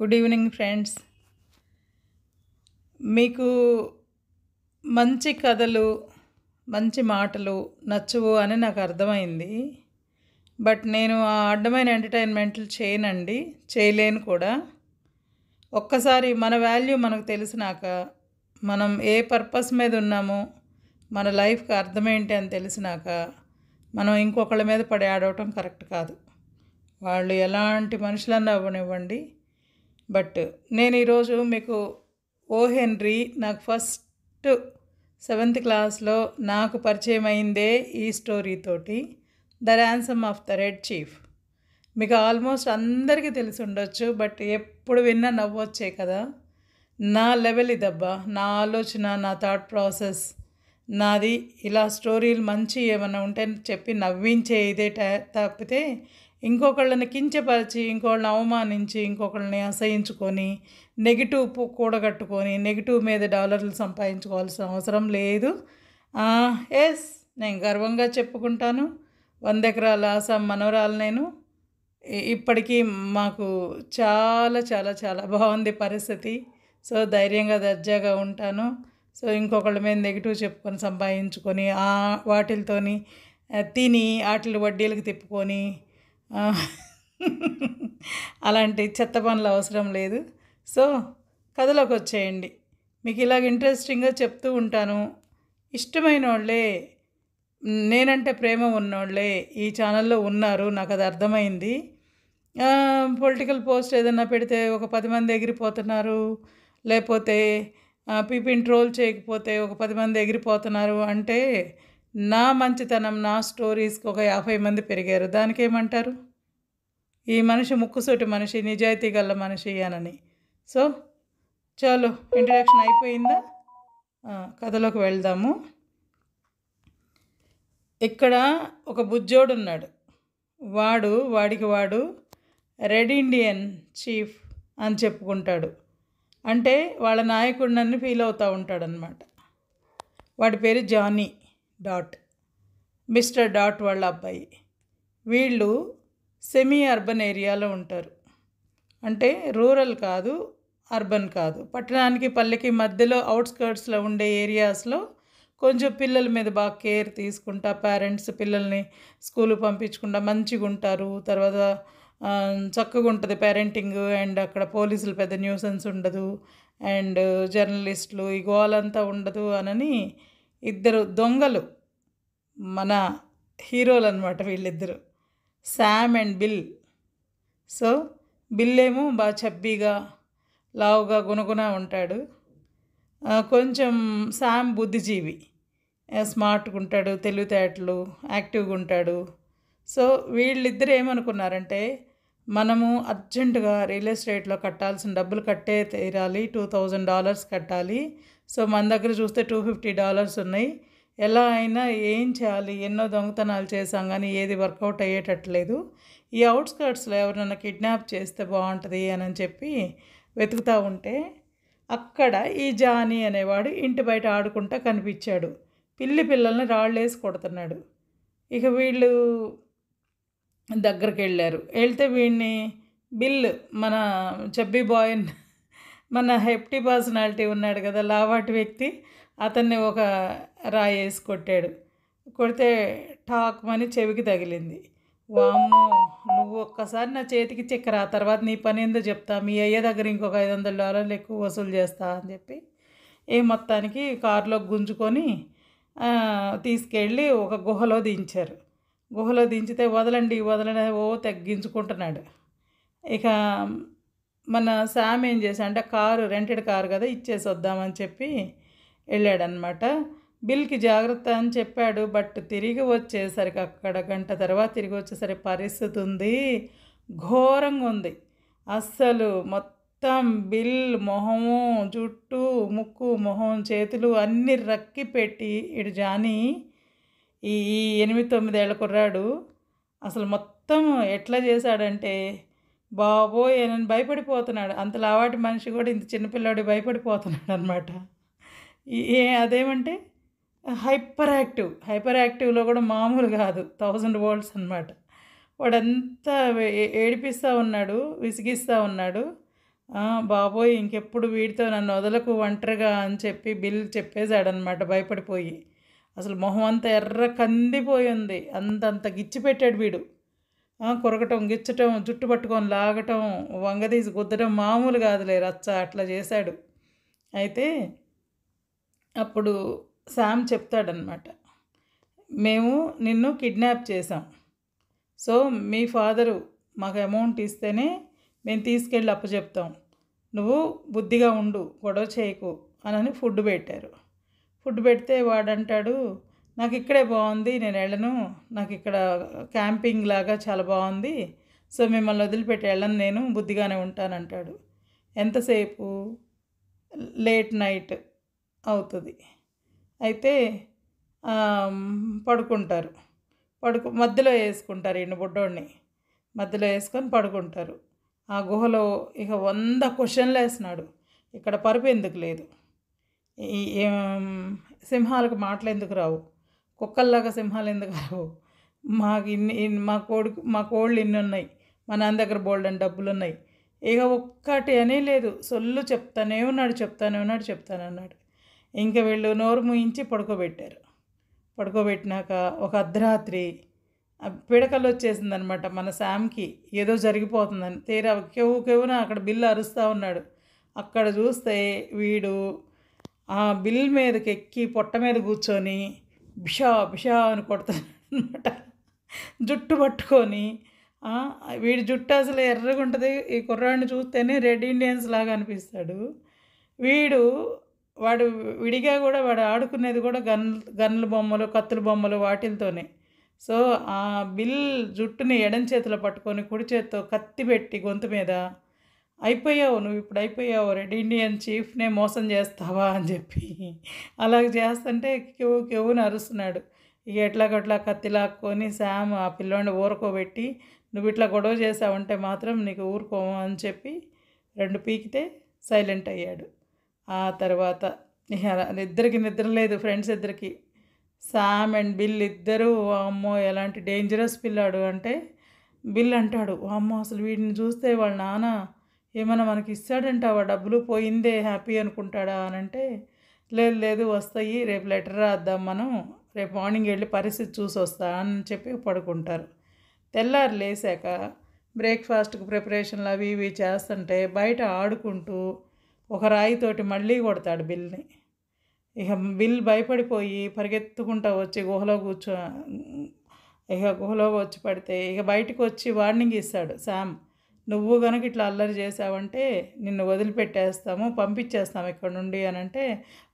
good evening friends మీకు మంచి కథలు మంచి మాటలు నచ్చవు అని నాకు అర్థమైంది బట్ నేను ఆ అడ్డమైన ఎంటర్టైన్మెంట్లు చేయనండి చేయలేను కూడా ఒక్కసారి మన వాల్యూ మనకు తెలిసినాక మనం ఏ పర్పస్ మీద ఉన్నామో మన లైఫ్కి అర్థమేంటి అని తెలిసినాక మనం ఇంకొకళ్ళ మీద పడి ఆడవటం కరెక్ట్ కాదు వాళ్ళు ఎలాంటి మనుషులన్నా అవ్వనివ్వండి బట్ నేను ఈరోజు మీకు ఓ హెన్రీ నాకు ఫస్ట్ సెవెంత్ క్లాస్లో నాకు పరిచయం అయిందే ఈ స్టోరీతోటి the ransom of the red chief మీకు ఆల్మోస్ట్ అందరికీ తెలిసి ఉండొచ్చు బట్ ఎప్పుడు విన్నా నవ్వొచ్చే కదా నా లెవెల్ ఇదబ్బా నా ఆలోచన నా థాట్ ప్రాసెస్ నాది ఇలా స్టోరీలు మంచి ఏమైనా ఉంటే చెప్పి నవ్వించే ఇదే తప్పితే ఇంకొకళ్ళని కించపరిచి ఇంకొకళ్ళని అవమానించి ఇంకొకళ్ళని అసహించుకొని నెగిటివ్ కూడగట్టుకొని నెగిటివ్ మీద డాలర్లు సంపాదించుకోవాల్సిన అవసరం లేదు ఎస్ నేను గర్వంగా చెప్పుకుంటాను వంద ఎకరాల ఆసాం మనవరాలు నేను ఇప్పటికీ మాకు చాలా చాలా చాలా బాగుంది పరిస్థితి సో ధైర్యంగా దర్జాగా ఉంటాను సో ఇంకొకళ్ళ మీద నెగిటివ్ చెప్పుకొని సంపాదించుకొని వాటిలతోని తిని వాటిని వడ్డీలకు తిప్పుకొని అలాంటి చెత్త పనులు అవసరం లేదు సో కథలోకి వచ్చేయండి మీకు ఇలాగ ఇంట్రెస్టింగ్గా చెప్తూ ఉంటాను ఇష్టమైన వాళ్ళే నేనంటే ప్రేమ ఉన్నోళ్ళే ఈ ఛానల్లో ఉన్నారు నాకు అది అర్థమైంది పొలిటికల్ పోస్ట్ ఏదైనా పెడితే ఒక పది మంది ఎగిరిపోతున్నారు లేకపోతే పీపీని ట్రోల్ చేయకపోతే ఒక పది మంది ఎగిరిపోతున్నారు అంటే నా మంచితనం నా స్టోరీస్కి ఒక యాభై మంది పెరిగారు దానికేమంటారు ఈ మనిషి ముక్కుసూటి మనిషి నిజాయితీ గల మనిషి అనని సో చాలు ఇంట్రడక్షన్ అయిపోయిందా కథలోకి వెళ్దాము ఇక్కడ ఒక బుజ్జోడు ఉన్నాడు వాడు వాడికి వాడు రెడ్ ఇండియన్ చీఫ్ అని చెప్పుకుంటాడు అంటే వాళ్ళ నాయకుడినని ఫీల్ అవుతూ ఉంటాడనమాట వాడి పేరు జానీ డాట్ మిస్టర్ డాట్ వాళ్ళ అబ్బాయి వీళ్ళు సెమీ అర్బన్ ఏరియాలో ఉంటారు అంటే రూరల్ కాదు అర్బన్ కాదు పట్టణానికి పల్లెకి మధ్యలో అవుట్స్కర్ట్స్లో ఉండే ఏరియాస్లో కొంచెం పిల్లల మీద బాగా కేర్ తీసుకుంటా పేరెంట్స్ పిల్లల్ని స్కూల్ పంపించకుండా మంచిగా ఉంటారు తర్వాత చక్కగా ఉంటుంది పేరెంటింగ్ అండ్ అక్కడ పోలీసులు పెద్ద న్యూసెన్స్ ఉండదు అండ్ జర్నలిస్టులు ఈ గోలంతా ఉండదు అనని ఇద్దరు దొంగలు మన హీరోలు అనమాట వీళ్ళిద్దరు Sam and Bill so Bill ఏమో బాగా చబ్బీగా లావుగా గునగున ఉంటాడు కొంచెం శామ్ బుద్ధిజీవి స్మార్ట్గా ఉంటాడు తెలివితేటలు యాక్టివ్గా ఉంటాడు సో వీళ్ళిద్దరు ఏమనుకున్నారంటే మనము అర్జెంటుగా రియల్ ఎస్టేట్లో కట్టాల్సిన డబ్బులు కట్టే తీరాలి టూ థౌజండ్ డాలర్స్ కట్టాలి సో మన దగ్గర చూస్తే టూ ఫిఫ్టీ డాలర్స్ ఉన్నాయి ఎలా అయినా ఏం చేయాలి ఎన్నో దొంగతనాలు చేసాం కానీ ఏది వర్కౌట్ అయ్యేటట్లేదు ఈ అవుట్స్కర్ట్స్లో ఎవరినైనా కిడ్నాప్ చేస్తే బాగుంటుంది అని చెప్పి వెతుకుతూ ఉంటే అక్కడ ఈ జానీ అనేవాడు ఇంటి బయట ఆడుకుంటా కనిపించాడు పిల్లి పిల్లల్ని రాళ్ళేసి కొడుతున్నాడు ఇక వీళ్ళు దగ్గరికి వెళ్ళారు వెళ్తే వీడిని బిల్ మన చెబ్బీ బాయ్ మన హెప్టీ పర్సనాలిటీ ఉన్నాడు కదా లావాటి వ్యక్తి అతన్ని ఒక రాయి వేసి కొట్టాడు కొడితే టాక్ అని చెవికి తగిలింది వామ్మో నువ్వు ఒక్కసారి నా చేతికి ఆ తర్వాత నీ పని ఏందో చెప్తా మీ అయ్యే దగ్గర ఇంకొక ఐదు వందల డాలర్లు ఎక్కువ వసూలు చేస్తా అని చెప్పి ఏ మొత్తానికి కారులో గుంజుకొని తీసుకెళ్ళి ఒక గుహలో దించారు గుహలో దించితే వదలండి వదలని ఓ తగ్గించుకుంటున్నాడు ఇక మన శామ్ ఏం చేశా అంటే కారు రెంటెడ్ కారు కదా ఇచ్చేసి వద్దామని చెప్పి వెళ్ళాడనమాట బిల్కి జాగ్రత్త అని చెప్పాడు బట్ తిరిగి వచ్చేసరికి అక్కడ గంట తర్వాత తిరిగి వచ్చేసరికి పరిస్థితి ఉంది ఘోరంగా ఉంది అస్సలు మొత్తం బిల్ మొహము జుట్టు ముక్కు మొహం చేతులు అన్నీ రక్కి పెట్టి ఇటు జాని ఈ ఎనిమిది తొమ్మిదేళ్ళ కుర్రాడు అసలు మొత్తం ఎట్లా చేశాడంటే బాబోయ్ నేను భయపడిపోతున్నాడు అంత లావాటి మనిషి కూడా ఇంత చిన్నపిల్లాడి భయపడిపోతున్నాడు అనమాట ఏ అదేమంటే హైపర్ యాక్టివ్ హైపర్ యాక్టివ్లో కూడా మామూలు కాదు థౌజండ్ వోల్ట్స్ అనమాట వాడంతా ఏడిపిస్తూ ఉన్నాడు విసిగిస్తూ ఉన్నాడు బాబోయ్ ఇంకెప్పుడు వీడితో నన్ను వదలకు ఒంటరిగా అని చెప్పి బిల్ చెప్పేశాడనమాట భయపడిపోయి అసలు మొహం అంతా ఎర్ర కందిపోయి ఉంది అంతంత గిచ్చి పెట్టాడు వీడు కొరగటం గిచ్చటం జుట్టు పట్టుకొని లాగటం వంగదీసి గుద్దటం మామూలు కాదులే రచ్చ అట్లా చేశాడు అయితే అప్పుడు శామ్ చెప్తాడనమాట మేము నిన్ను కిడ్నాప్ చేసాం సో మీ ఫాదరు మాకు అమౌంట్ ఇస్తేనే మేము తీసుకెళ్ళి అప్పచెప్తాం నువ్వు బుద్ధిగా ఉండు గొడవ చేయకు అని ఫుడ్ పెట్టారు ఫుడ్ పెడితే వాడంటాడు నాకు ఇక్కడే బాగుంది నేను వెళ్ళను నాకు ఇక్కడ క్యాంపింగ్ లాగా చాలా బాగుంది సో మిమ్మల్ని వదిలిపెట్టి వెళ్ళను నేను బుద్ధిగానే ఉంటానంటాడు ఎంతసేపు లేట్ నైట్ అవుతుంది అయితే పడుకుంటారు పడుకు మధ్యలో వేసుకుంటారు ఈయన బుడ్డోడిని మధ్యలో వేసుకొని పడుకుంటారు ఆ గుహలో ఇక వంద క్వశ్చన్లు వేసినాడు ఇక్కడ పరుపు ఎందుకు లేదు సింహాలకు మాటలు ఎందుకు రావు కుక్కల్లాగా సింహాలు ఎందుకు రావు మాకు ఇన్ని మా కోడుకు మా కోళ్ళు ఇన్ని ఉన్నాయి మా నాన్న దగ్గర బోల్డ్ అని డబ్బులు ఉన్నాయి ఇక ఒక్కటి అనే లేదు సొల్లు చెప్తానే ఉన్నాడు చెప్తానే ఉన్నాడు చెప్తానన్నాడు అన్నాడు ఇంకా వీళ్ళు నోరు ముయించి పడుకోబెట్టారు పడుకోబెట్టినాక ఒక అర్ధరాత్రి పిడకలు వచ్చేసిందనమాట మన శామ్కి ఏదో జరిగిపోతుందని తీరా కేవు కెవున అక్కడ బిల్లు అరుస్తూ ఉన్నాడు అక్కడ చూస్తే వీడు ఆ బిల్ మీదకి ఎక్కి పొట్ట మీద కూర్చొని బిషా బిషా అని కొడుతున్నాడనమాట జుట్టు పట్టుకొని వీడి జుట్టు అసలు ఎర్రగా ఉంటుంది ఈ కుర్రాడిని చూస్తేనే రెడ్ ఇండియన్స్ లాగా అనిపిస్తాడు వీడు వాడు విడిగా కూడా వాడు ఆడుకునేది కూడా గన్ గన్నుల బొమ్మలు కత్తుల బొమ్మలు వాటిలతోనే సో ఆ బిల్ జుట్టుని ఎడం చేతిలో పట్టుకొని కుడి చేత్తో కత్తి పెట్టి గొంతు మీద అయిపోయావు నువ్వు ఇప్పుడు అయిపోయావు రెడ్ ఇండియన్ చీఫ్నే మోసం చేస్తావా అని చెప్పి అలాగ చేస్తుంటే కెవ్వు కెవ్వుని అరుస్తున్నాడు ఇక ఎట్లాగట్లా కత్తి లాక్కొని శామ్ ఆ పిల్లోని ఊరుకోబెట్టి నువ్వు ఇట్లా గొడవ చేసావంటే మాత్రం నీకు ఊరుకోము అని చెప్పి రెండు పీకితే సైలెంట్ అయ్యాడు ఆ తర్వాత ఇద్దరికి నిద్ర లేదు ఫ్రెండ్స్ ఇద్దరికి శామ్ అండ్ బిల్ ఇద్దరూ అమ్మో ఎలాంటి డేంజరస్ పిల్లాడు అంటే బిల్ అంటాడు అమ్మో అసలు వీడిని చూస్తే వాళ్ళ నాన్న ఏమైనా మనకి ఇస్తాడంటావా డబ్బులు పోయిందే హ్యాపీ అనుకుంటాడా అని అంటే లేదు లేదు వస్తాయి రేపు లెటర్ రాద్దాం మనం రేపు మార్నింగ్ వెళ్ళి పరిస్థితి చూసి వస్తా అని చెప్పి పడుకుంటారు తెల్లారు లేసాక బ్రేక్ఫాస్ట్కి ప్రిపరేషన్లు అవి ఇవి చేస్తుంటే బయట ఆడుకుంటూ ఒక రాయితోటి మళ్ళీ కొడతాడు బిల్ని ఇక బిల్ భయపడిపోయి పరిగెత్తుకుంటా వచ్చి గుహలో కూర్చో ఇక గుహలో వచ్చి పడితే ఇక బయటకు వచ్చి వార్నింగ్ ఇస్తాడు శామ్ నువ్వు కనుక ఇట్లా అల్లరి చేసావంటే నిన్ను వదిలిపెట్టేస్తాము పంపించేస్తాము ఇక్కడ నుండి అని అంటే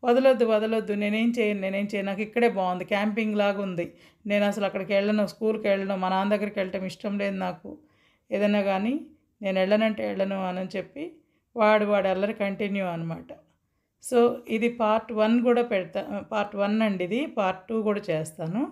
వదలొద్దు వదలొద్దు నేనేం చేయను నేనేం చేయను నాకు ఇక్కడే బాగుంది క్యాంపింగ్ లాగా ఉంది నేను అసలు అక్కడికి వెళ్ళను స్కూల్కి వెళ్ళను మా నాన్న దగ్గరికి వెళ్ళటం ఇష్టం లేదు నాకు ఏదైనా కానీ నేను వెళ్ళనంటే వెళ్ళను అని చెప్పి వాడు వాడు అల్లరి కంటిన్యూ అనమాట సో ఇది పార్ట్ వన్ కూడా పెడతా పార్ట్ వన్ అండి ఇది పార్ట్ టూ కూడా చేస్తాను